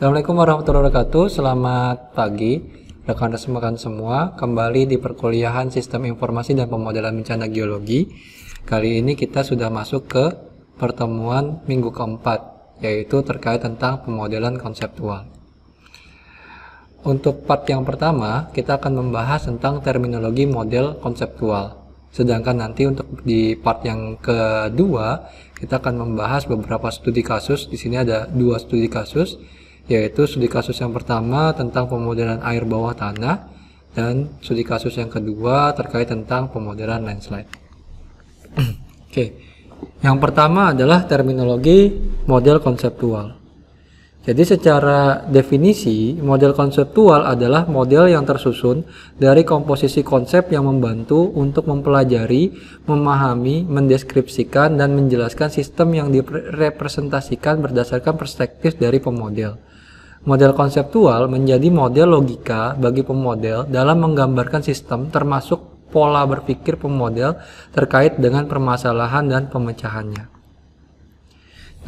Assalamualaikum warahmatullahi wabarakatuh. Selamat pagi rekan-rekan semua. Kembali di perkuliahan Sistem Informasi dan Pemodelan Bencana Geologi. Kali ini kita sudah masuk ke pertemuan minggu keempat yaitu terkait tentang pemodelan konseptual. Untuk part yang pertama, kita akan membahas tentang terminologi model konseptual. Sedangkan nanti untuk di part yang kedua, kita akan membahas beberapa studi kasus. Di sini ada dua studi kasus yaitu studi kasus yang pertama tentang pemodelan air bawah tanah dan studi kasus yang kedua terkait tentang pemodelan landslide. Oke, yang pertama adalah terminologi model konseptual. Jadi secara definisi, model konseptual adalah model yang tersusun dari komposisi konsep yang membantu untuk mempelajari, memahami, mendeskripsikan, dan menjelaskan sistem yang direpresentasikan berdasarkan perspektif dari pemodel. Model konseptual menjadi model logika bagi pemodel dalam menggambarkan sistem termasuk pola berpikir pemodel terkait dengan permasalahan dan pemecahannya.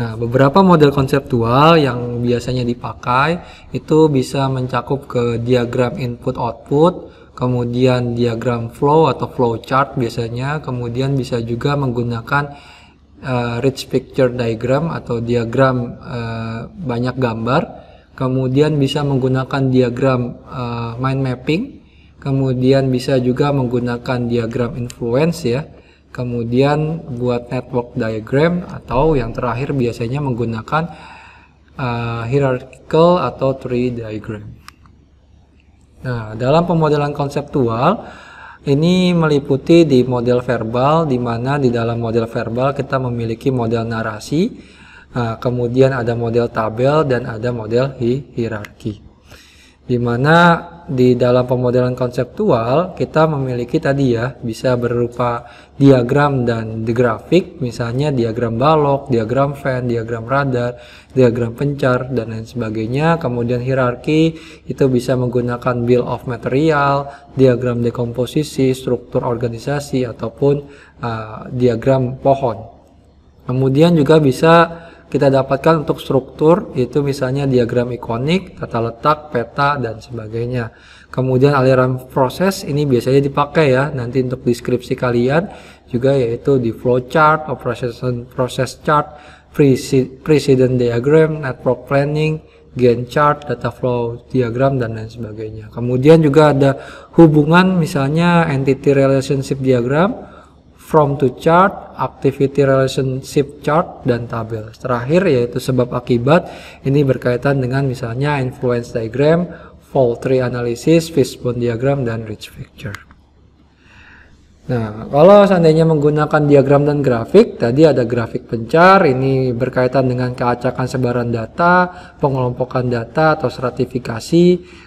Nah, beberapa model konseptual yang biasanya dipakai itu bisa mencakup ke diagram input output, kemudian diagram flow atau flow chart biasanya, kemudian bisa juga menggunakan uh, rich picture diagram atau diagram uh, banyak gambar kemudian bisa menggunakan diagram uh, mind mapping, kemudian bisa juga menggunakan diagram influence ya, kemudian buat network diagram atau yang terakhir biasanya menggunakan uh, hierarchical atau tree diagram. Nah, dalam pemodelan konseptual ini meliputi di model verbal, di mana di dalam model verbal kita memiliki model narasi, Nah, kemudian ada model tabel dan ada model hi hierarki. Di mana di dalam pemodelan konseptual kita memiliki tadi ya bisa berupa diagram dan di grafik misalnya diagram balok, diagram fan, diagram radar, diagram pencar dan lain sebagainya. Kemudian hierarki itu bisa menggunakan bill of material, diagram dekomposisi, struktur organisasi ataupun uh, diagram pohon. Kemudian juga bisa kita dapatkan untuk struktur itu misalnya diagram ikonik, tata letak, peta dan sebagainya. Kemudian aliran proses ini biasanya dipakai ya nanti untuk deskripsi kalian juga yaitu di flowchart, operation process chart, precedent diagram, network planning, gen chart, data flow diagram dan lain sebagainya. Kemudian juga ada hubungan misalnya entity relationship diagram, from to chart, activity relationship chart dan tabel. Terakhir yaitu sebab akibat ini berkaitan dengan misalnya influence diagram, fault tree analysis, fishbone diagram dan rich picture. Nah, kalau seandainya menggunakan diagram dan grafik, tadi ada grafik pencar, ini berkaitan dengan keacakan sebaran data, pengelompokan data atau stratifikasi,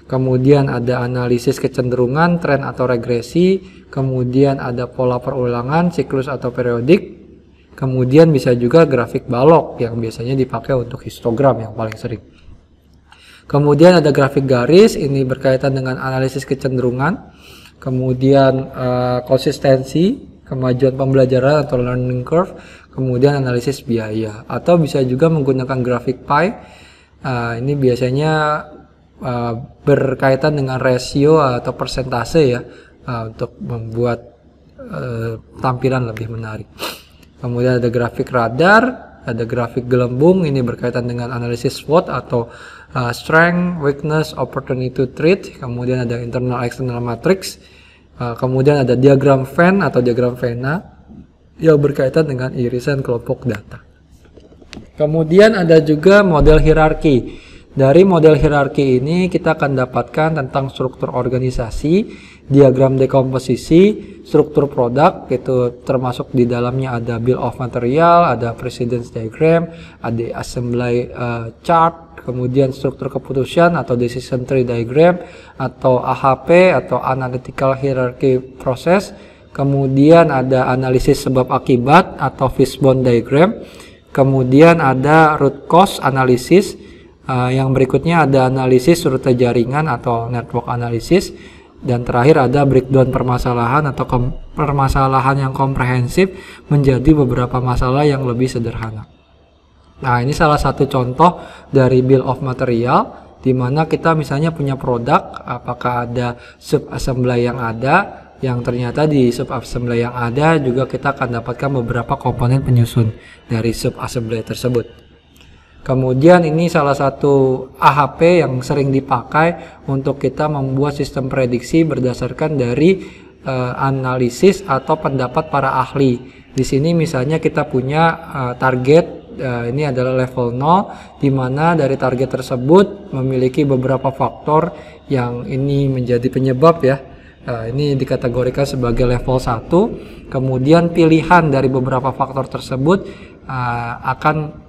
kemudian ada analisis kecenderungan, tren atau regresi, kemudian ada pola perulangan, siklus atau periodik, kemudian bisa juga grafik balok yang biasanya dipakai untuk histogram yang paling sering. Kemudian ada grafik garis, ini berkaitan dengan analisis kecenderungan, kemudian uh, konsistensi, kemajuan pembelajaran atau learning curve, kemudian analisis biaya. Atau bisa juga menggunakan grafik pie. Uh, ini biasanya uh, berkaitan dengan rasio atau persentase ya uh, untuk membuat uh, tampilan lebih menarik. Kemudian ada grafik radar, ada grafik gelembung ini berkaitan dengan analisis SWOT atau uh, strength, weakness, opportunity to treat, kemudian ada internal external matrix Nah, kemudian ada diagram Venn atau diagram Vena yang berkaitan dengan irisan kelompok data. Kemudian ada juga model hierarki. Dari model hierarki ini kita akan dapatkan tentang struktur organisasi, diagram dekomposisi, struktur produk gitu termasuk di dalamnya ada bill of material, ada precedence diagram, ada assembly uh, chart, kemudian struktur keputusan atau decision tree diagram atau AHP atau analytical hierarchy process, kemudian ada analisis sebab akibat atau fishbone diagram, kemudian ada root cause analysis, uh, yang berikutnya ada analisis rute jaringan atau network analysis dan terakhir ada breakdown permasalahan atau permasalahan yang komprehensif menjadi beberapa masalah yang lebih sederhana. Nah, ini salah satu contoh dari bill of material di mana kita misalnya punya produk apakah ada sub assembly yang ada yang ternyata di sub assembly yang ada juga kita akan dapatkan beberapa komponen penyusun dari sub assembly tersebut. Kemudian ini salah satu AHP yang sering dipakai untuk kita membuat sistem prediksi berdasarkan dari uh, analisis atau pendapat para ahli. Di sini misalnya kita punya uh, target uh, ini adalah level 0 di mana dari target tersebut memiliki beberapa faktor yang ini menjadi penyebab ya. Nah, ini dikategorikan sebagai level 1. Kemudian pilihan dari beberapa faktor tersebut uh, akan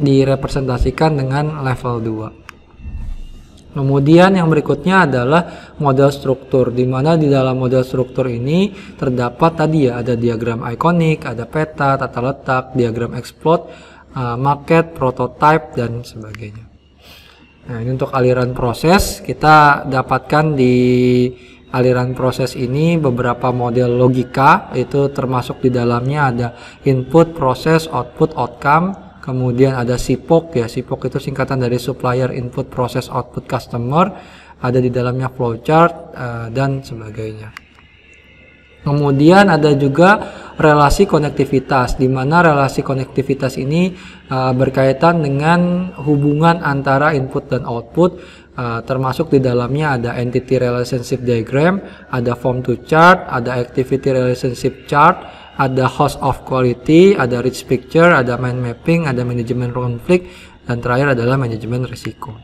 direpresentasikan dengan level 2. Kemudian yang berikutnya adalah model struktur, di mana di dalam model struktur ini terdapat tadi ya ada diagram ikonik, ada peta, tata letak, diagram eksplor, eh, market, prototype, dan sebagainya. Nah ini untuk aliran proses, kita dapatkan di aliran proses ini beberapa model logika, itu termasuk di dalamnya ada input, proses, output, outcome, kemudian ada SIPOK ya SIPOK itu singkatan dari supplier input process output customer ada di dalamnya flowchart uh, dan sebagainya kemudian ada juga relasi konektivitas di mana relasi konektivitas ini uh, berkaitan dengan hubungan antara input dan output uh, termasuk di dalamnya ada entity relationship diagram ada form to chart ada activity relationship chart ada host of quality, ada rich picture, ada mind mapping, ada manajemen konflik, dan terakhir adalah manajemen risiko.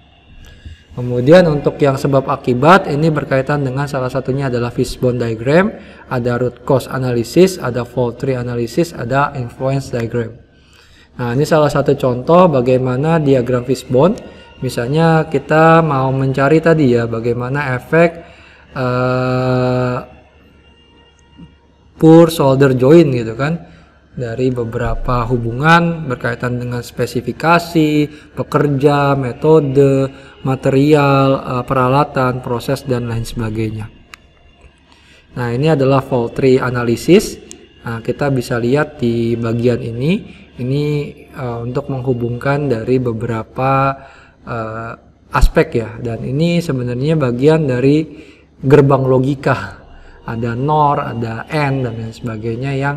Kemudian untuk yang sebab akibat ini berkaitan dengan salah satunya adalah fishbone diagram, ada root cause analysis, ada fault tree analysis, ada influence diagram. Nah, ini salah satu contoh bagaimana diagram fishbone. Misalnya kita mau mencari tadi ya bagaimana efek uh, poor solder joint gitu kan dari beberapa hubungan berkaitan dengan spesifikasi, pekerja, metode, material, eh, peralatan, proses dan lain sebagainya. Nah, ini adalah fault tree analysis. Nah, kita bisa lihat di bagian ini, ini uh, untuk menghubungkan dari beberapa uh, aspek ya dan ini sebenarnya bagian dari gerbang logika ada NOR, ada N dan lain sebagainya yang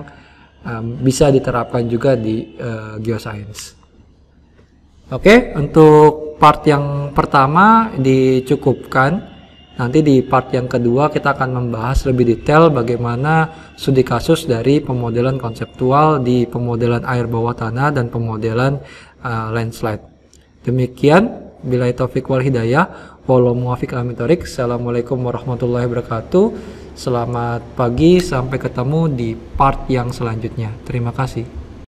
um, bisa diterapkan juga di uh, geoscience. Oke, okay, untuk part yang pertama dicukupkan. Nanti di part yang kedua kita akan membahas lebih detail bagaimana studi kasus dari pemodelan konseptual di pemodelan air bawah tanah dan pemodelan uh, landslide. Demikian, bila itu wal hidayah, walau muafiq Assalamualaikum warahmatullahi wabarakatuh. Selamat pagi, sampai ketemu di part yang selanjutnya. Terima kasih.